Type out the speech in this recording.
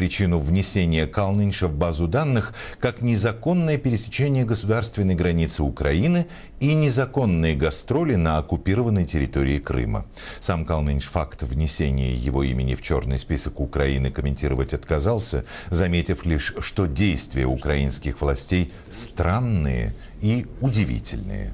причину внесения Калнинша в базу данных как незаконное пересечение государственной границы Украины и незаконные гастроли на оккупированной территории Крыма. Сам Калнинш факт внесения его имени в черный список Украины комментировать отказался, заметив лишь, что действия украинских властей странные и удивительные.